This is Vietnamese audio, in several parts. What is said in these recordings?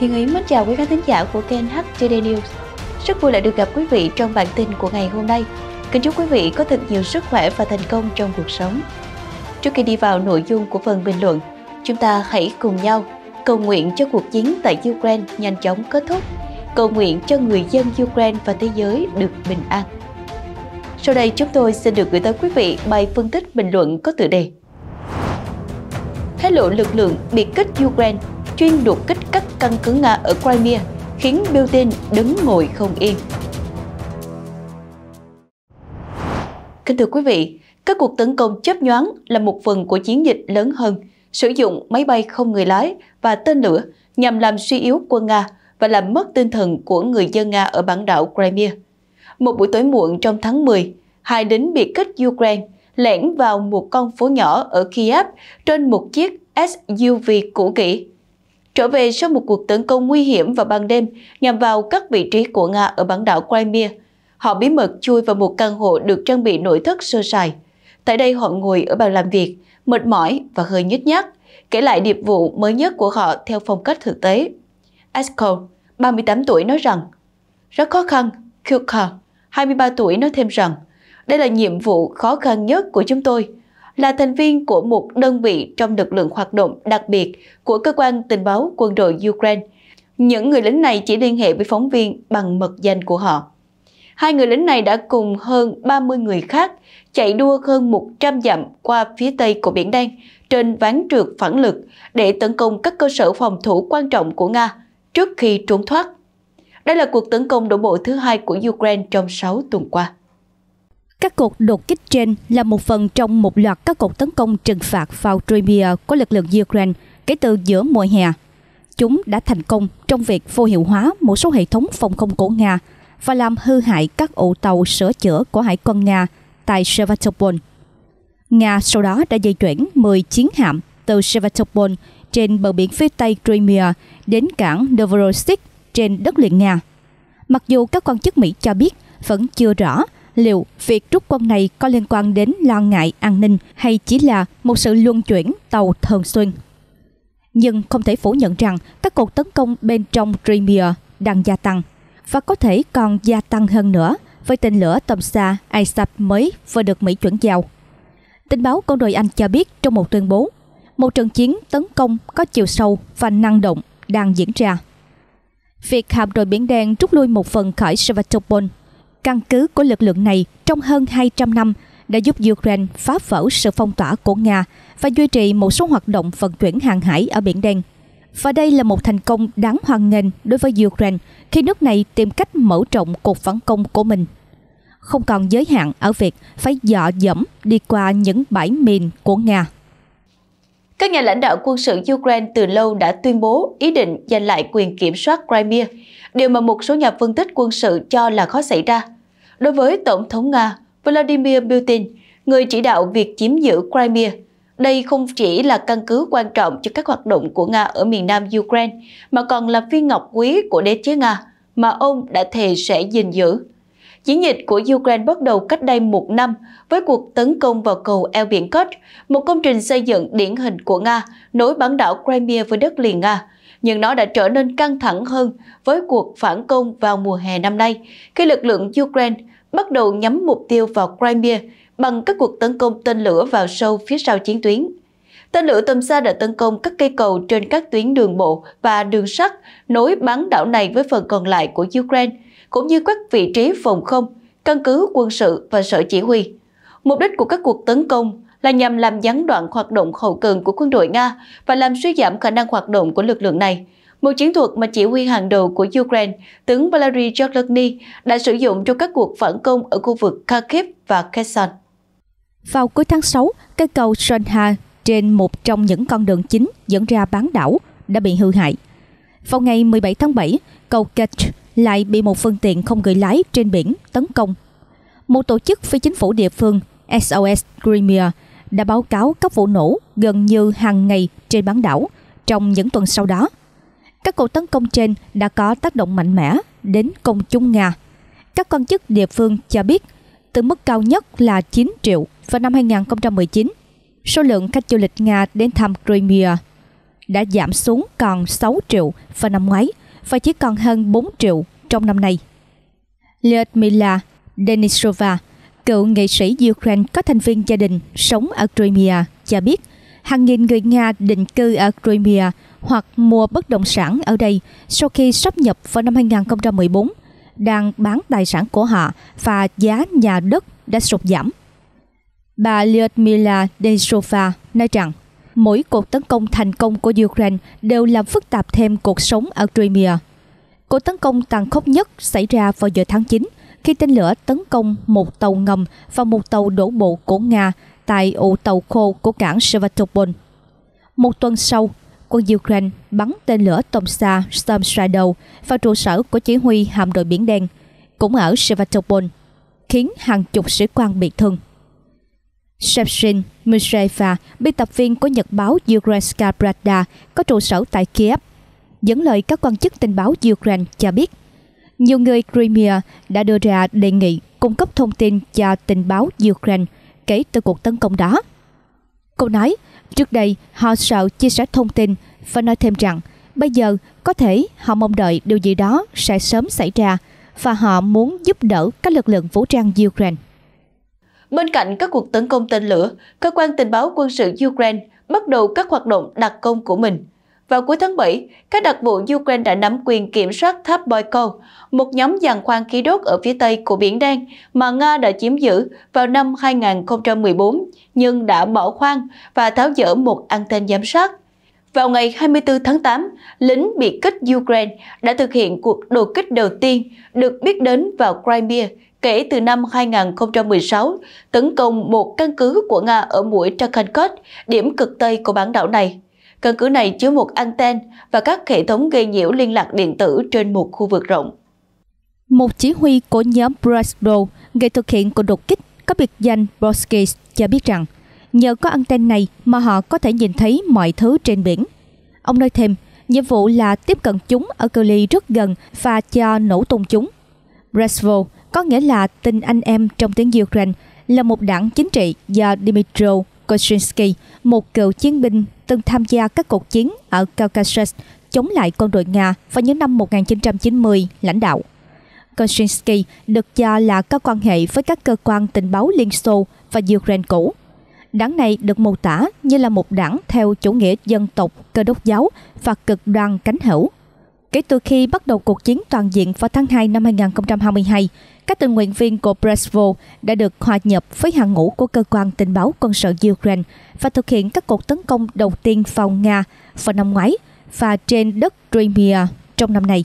Thiên Yến mến chào quý khán thính giả của kênh HTD News. Rất vui lại được gặp quý vị trong bản tin của ngày hôm nay. Kính chúc quý vị có thật nhiều sức khỏe và thành công trong cuộc sống. Trước khi đi vào nội dung của phần bình luận, chúng ta hãy cùng nhau cầu nguyện cho cuộc chiến tại Ukraine nhanh chóng kết thúc, cầu nguyện cho người dân Ukraine và thế giới được bình an. Sau đây chúng tôi xin được gửi tới quý vị bài phân tích bình luận có tựa đề Hé lộ lực lượng biệt kích Ukraine chuyên đột kích các căn cứ Nga ở Crimea, khiến Putin đứng ngồi không yên. Kính thưa quý vị, các cuộc tấn công chớp nhoáng là một phần của chiến dịch lớn hơn, sử dụng máy bay không người lái và tên lửa nhằm làm suy yếu quân Nga và làm mất tinh thần của người dân Nga ở bán đảo Crimea. Một buổi tối muộn trong tháng 10, hai lính biệt kích Ukraine lẻn vào một con phố nhỏ ở Kiev trên một chiếc SUV cũ kỹ trở về sau một cuộc tấn công nguy hiểm vào ban đêm nhằm vào các vị trí của Nga ở bán đảo Crimea. Họ bí mật chui vào một căn hộ được trang bị nội thất sơ sài. Tại đây họ ngồi ở bàn làm việc, mệt mỏi và hơi nhút nhác kể lại điệp vụ mới nhất của họ theo phong cách thực tế. Esco, 38 tuổi nói rằng, rất khó khăn, Kuka, 23 tuổi nói thêm rằng, đây là nhiệm vụ khó khăn nhất của chúng tôi là thành viên của một đơn vị trong lực lượng hoạt động đặc biệt của cơ quan tình báo quân đội Ukraine. Những người lính này chỉ liên hệ với phóng viên bằng mật danh của họ. Hai người lính này đã cùng hơn 30 người khác chạy đua hơn 100 dặm qua phía tây của Biển Đen trên ván trượt phản lực để tấn công các cơ sở phòng thủ quan trọng của Nga trước khi trốn thoát. Đây là cuộc tấn công đổ bộ thứ hai của Ukraine trong 6 tuần qua. Các cuộc đột kích trên là một phần trong một loạt các cuộc tấn công trừng phạt vào Crimea của lực lượng Ukraine kể từ giữa mùa hè. Chúng đã thành công trong việc vô hiệu hóa một số hệ thống phòng không của Nga và làm hư hại các ổ tàu sửa chữa của hải quân Nga tại Sevastopol. Nga sau đó đã di chuyển 10 chiến hạm từ Sevastopol trên bờ biển phía tây Crimea đến cảng Novorossiysk trên đất liền Nga. Mặc dù các quan chức Mỹ cho biết vẫn chưa rõ liệu việc rút quân này có liên quan đến lo ngại an ninh hay chỉ là một sự luân chuyển tàu thường xuyên. Nhưng không thể phủ nhận rằng các cuộc tấn công bên trong Crimea đang gia tăng và có thể còn gia tăng hơn nữa với tên lửa tầm xa ISAP mới vừa được Mỹ chuẩn giao. Tình báo quân đội Anh cho biết trong một tuyên bố, một trận chiến tấn công có chiều sâu và năng động đang diễn ra. Việc hạm đội Biển Đen rút lui một phần khỏi Sevastopol căn cứ của lực lượng này trong hơn 200 năm đã giúp Ukraine phá vỡ sự phong tỏa của Nga và duy trì một số hoạt động vận chuyển hàng hải ở Biển Đen. Và đây là một thành công đáng hoan nghênh đối với Ukraine khi nước này tìm cách mở rộng cuộc phản công của mình. Không còn giới hạn ở việc phải dọ dẫm đi qua những bãi mìn của Nga. Các nhà lãnh đạo quân sự Ukraine từ lâu đã tuyên bố ý định giành lại quyền kiểm soát Crimea, điều mà một số nhà phân tích quân sự cho là khó xảy ra. Đối với Tổng thống Nga Vladimir Putin, người chỉ đạo việc chiếm giữ Crimea, đây không chỉ là căn cứ quan trọng cho các hoạt động của Nga ở miền nam Ukraine, mà còn là viên ngọc quý của đế chế Nga mà ông đã thề sẽ gìn giữ. Chiến dịch của Ukraine bắt đầu cách đây một năm với cuộc tấn công vào cầu eo biển Kerch, một công trình xây dựng điển hình của Nga nối bán đảo Crimea với đất liền Nga. Nhưng nó đã trở nên căng thẳng hơn với cuộc phản công vào mùa hè năm nay, khi lực lượng Ukraine bắt đầu nhắm mục tiêu vào Crimea bằng các cuộc tấn công tên lửa vào sâu phía sau chiến tuyến. Tên lửa tầm xa đã tấn công các cây cầu trên các tuyến đường bộ và đường sắt nối bán đảo này với phần còn lại của Ukraine, cũng như các vị trí phòng không, căn cứ quân sự và sở chỉ huy. Mục đích của các cuộc tấn công là nhằm làm gián đoạn hoạt động hậu cần của quân đội Nga và làm suy giảm khả năng hoạt động của lực lượng này, một chiến thuật mà chỉ huy hàng đầu của Ukraine, tướng Valery Zelensky đã sử dụng cho các cuộc phản công ở khu vực Kharkiv và Kherson. Vào cuối tháng 6, cây cầu Sonha trên một trong những con đường chính dẫn ra bán đảo đã bị hư hại. Vào ngày 17 tháng 7, cầu Kerch lại bị một phương tiện không người lái trên biển tấn công. Một tổ chức phi chính phủ địa phương SOS Crimea đã báo cáo các vụ nổ gần như hàng ngày trên bán đảo trong những tuần sau đó. Các cuộc tấn công trên đã có tác động mạnh mẽ đến công chúng Nga. Các quan chức địa phương cho biết từ mức cao nhất là 9 triệu vào năm 2019, số lượng khách du lịch Nga đến thăm Crimea đã giảm xuống còn 6 triệu vào năm ngoái – và chỉ còn hơn 4 triệu trong năm nay. Lyudmila Denisova, cựu nghệ sĩ Ukraine có thành viên gia đình sống ở Crimea, cho biết hàng nghìn người Nga định cư ở Crimea hoặc mua bất động sản ở đây sau khi sắp nhập vào năm 2014 đang bán tài sản của họ và giá nhà đất đã sụt giảm. Bà Lyudmila Denisova nói rằng mỗi cuộc tấn công thành công của Ukraine đều làm phức tạp thêm cuộc sống ở Crimea. Cuộc tấn công tàn khốc nhất xảy ra vào giữa tháng 9, khi tên lửa tấn công một tàu ngầm và một tàu đổ bộ của Nga tại ụ tàu khô của cảng Sevastopol. Một tuần sau, quân Ukraine bắn tên lửa tầm xa Storm Shadow vào trụ sở của chỉ huy hạm đội Biển Đen, cũng ở Sevastopol, khiến hàng chục sĩ quan bị thương. Shevshin Mishreva, biên tập viên của nhật báo Ukrainska Pravda, có trụ sở tại Kiev, dẫn lời các quan chức tình báo Ukraine cho biết, nhiều người Crimea đã đưa ra đề nghị cung cấp thông tin cho tình báo Ukraine kể từ cuộc tấn công đó. Cô nói, trước đây họ sợ chia sẻ thông tin và nói thêm rằng bây giờ có thể họ mong đợi điều gì đó sẽ sớm xảy ra và họ muốn giúp đỡ các lực lượng vũ trang Ukraine. Bên cạnh các cuộc tấn công tên lửa, cơ quan tình báo quân sự Ukraine bắt đầu các hoạt động đặc công của mình. Vào cuối tháng 7, các đặc vụ Ukraine đã nắm quyền kiểm soát tháp Boyko, một nhóm giàn khoan khí đốt ở phía tây của Biển Đen mà Nga đã chiếm giữ vào năm 2014, nhưng đã bỏ khoan và tháo dỡ một anten giám sát. Vào ngày 24 tháng 8, lính biệt kích Ukraine đã thực hiện cuộc đột kích đầu tiên được biết đến vào Crimea kể từ năm 2016, tấn công một căn cứ của Nga ở mũi Trakhankot, điểm cực Tây của bán đảo này. Căn cứ này chứa một anten và các hệ thống gây nhiễu liên lạc điện tử trên một khu vực rộng. Một chỉ huy của nhóm Brasdo, người thực hiện cuộc đột kích có biệt danh Broskis cho biết rằng nhờ có anten này mà họ có thể nhìn thấy mọi thứ trên biển. Ông nói thêm, nhiệm vụ là tiếp cận chúng ở cự ly rất gần và cho nổ tung chúng. Brasvo có nghĩa là tình anh em trong tiếng Ukraine là một đảng chính trị do Dmytro Kosinski, một cựu chiến binh từng tham gia các cuộc chiến ở Caucasus chống lại quân đội Nga vào những năm 1990 lãnh đạo. Kosinski được cho là có quan hệ với các cơ quan tình báo Liên Xô và Ukraine cũ. Đảng này được mô tả như là một đảng theo chủ nghĩa dân tộc, cơ đốc giáo và cực đoan cánh hữu. Kể từ khi bắt đầu cuộc chiến toàn diện vào tháng 2 năm 2022, các tình nguyện viên của Bresvo đã được hòa nhập với hàng ngũ của cơ quan tình báo quân sự Ukraine và thực hiện các cuộc tấn công đầu tiên vào Nga vào năm ngoái và trên đất Crimea trong năm nay.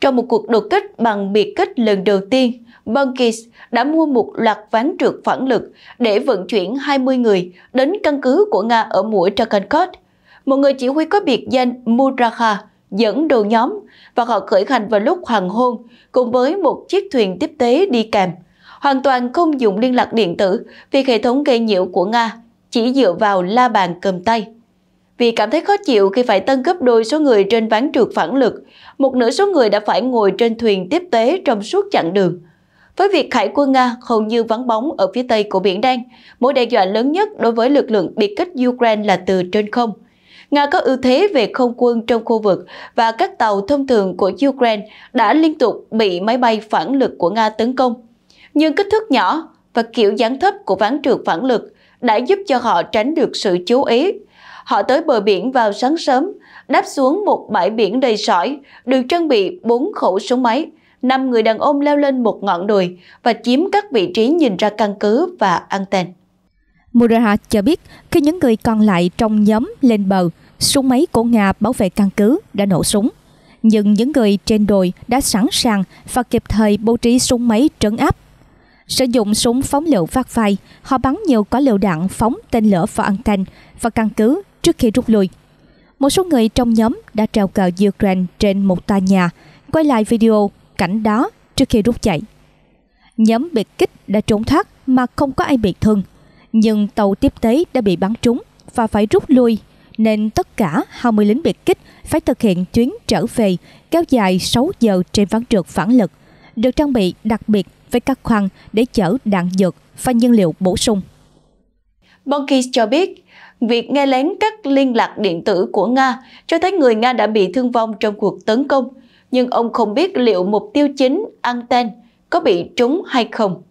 Trong một cuộc đột kích bằng biệt kích lần đầu tiên, Bunkis đã mua một loạt ván trượt phản lực để vận chuyển 20 người đến căn cứ của Nga ở mũi Trakenkot. Một người chỉ huy có biệt danh Muraka dẫn đầu nhóm và họ khởi hành vào lúc hoàng hôn cùng với một chiếc thuyền tiếp tế đi kèm. Hoàn toàn không dùng liên lạc điện tử vì hệ thống gây nhiễu của Nga chỉ dựa vào la bàn cầm tay. Vì cảm thấy khó chịu khi phải tăng gấp đôi số người trên ván trượt phản lực, một nửa số người đã phải ngồi trên thuyền tiếp tế trong suốt chặng đường. Với việc Hải quân Nga hầu như vắng bóng ở phía tây của Biển Đen, mối đe dọa lớn nhất đối với lực lượng biệt kích Ukraine là từ trên không – Nga có ưu thế về không quân trong khu vực và các tàu thông thường của Ukraine đã liên tục bị máy bay phản lực của Nga tấn công. Nhưng kích thước nhỏ và kiểu dáng thấp của ván trượt phản lực đã giúp cho họ tránh được sự chú ý. Họ tới bờ biển vào sáng sớm, đáp xuống một bãi biển đầy sỏi, được trang bị 4 khẩu súng máy, 5 người đàn ông leo lên một ngọn đồi và chiếm các vị trí nhìn ra căn cứ và anten. Muraha cho biết khi những người còn lại trong nhóm lên bờ, súng máy của Nga bảo vệ căn cứ đã nổ súng. Nhưng những người trên đồi đã sẵn sàng và kịp thời bố trí súng máy trấn áp. Sử dụng súng phóng lựu phát vai, họ bắn nhiều quả lựu đạn phóng tên lửa vào anten và căn cứ trước khi rút lui. Một số người trong nhóm đã trèo cờ Ukraine trên một tòa nhà, quay lại video cảnh đó trước khi rút chạy. Nhóm biệt kích đã trốn thoát mà không có ai bị thương – nhưng tàu tiếp tế đã bị bắn trúng và phải rút lui, nên tất cả 20 lính biệt kích phải thực hiện chuyến trở về kéo dài 6 giờ trên ván trượt phản lực, được trang bị đặc biệt với các khoang để chở đạn dược và nhiên liệu bổ sung. Bonkis cho biết, việc nghe lén các liên lạc điện tử của Nga cho thấy người Nga đã bị thương vong trong cuộc tấn công, nhưng ông không biết liệu mục tiêu chính, anten, có bị trúng hay không.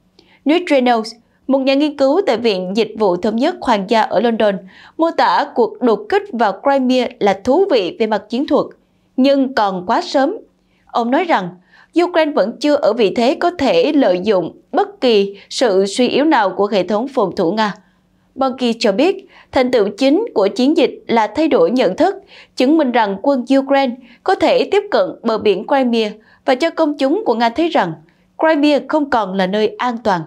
Newt Reynolds, một nhà nghiên cứu tại Viện Dịch vụ Thống nhất Hoàng gia ở London, mô tả cuộc đột kích vào Crimea là thú vị về mặt chiến thuật, nhưng còn quá sớm. Ông nói rằng, Ukraine vẫn chưa ở vị thế có thể lợi dụng bất kỳ sự suy yếu nào của hệ thống phòng thủ Nga. Bonki cho biết, thành tựu chính của chiến dịch là thay đổi nhận thức, chứng minh rằng quân Ukraine có thể tiếp cận bờ biển Crimea và cho công chúng của Nga thấy rằng Crimea không còn là nơi an toàn.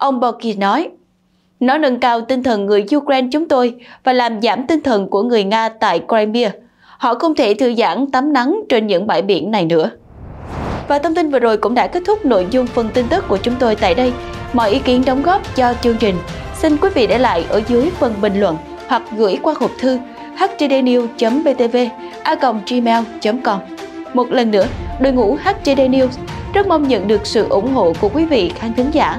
Ông Borki nói, nó nâng cao tinh thần người Ukraine chúng tôi và làm giảm tinh thần của người Nga tại Crimea. Họ không thể thư giãn tắm nắng trên những bãi biển này nữa. Và thông tin vừa rồi cũng đã kết thúc nội dung phần tin tức của chúng tôi tại đây. Mọi ý kiến đóng góp cho chương trình xin quý vị để lại ở dưới phần bình luận hoặc gửi qua hộp thư htdnews.btv a.gmail.com Một lần nữa, đội ngũ HTD News rất mong nhận được sự ủng hộ của quý vị khán thính giả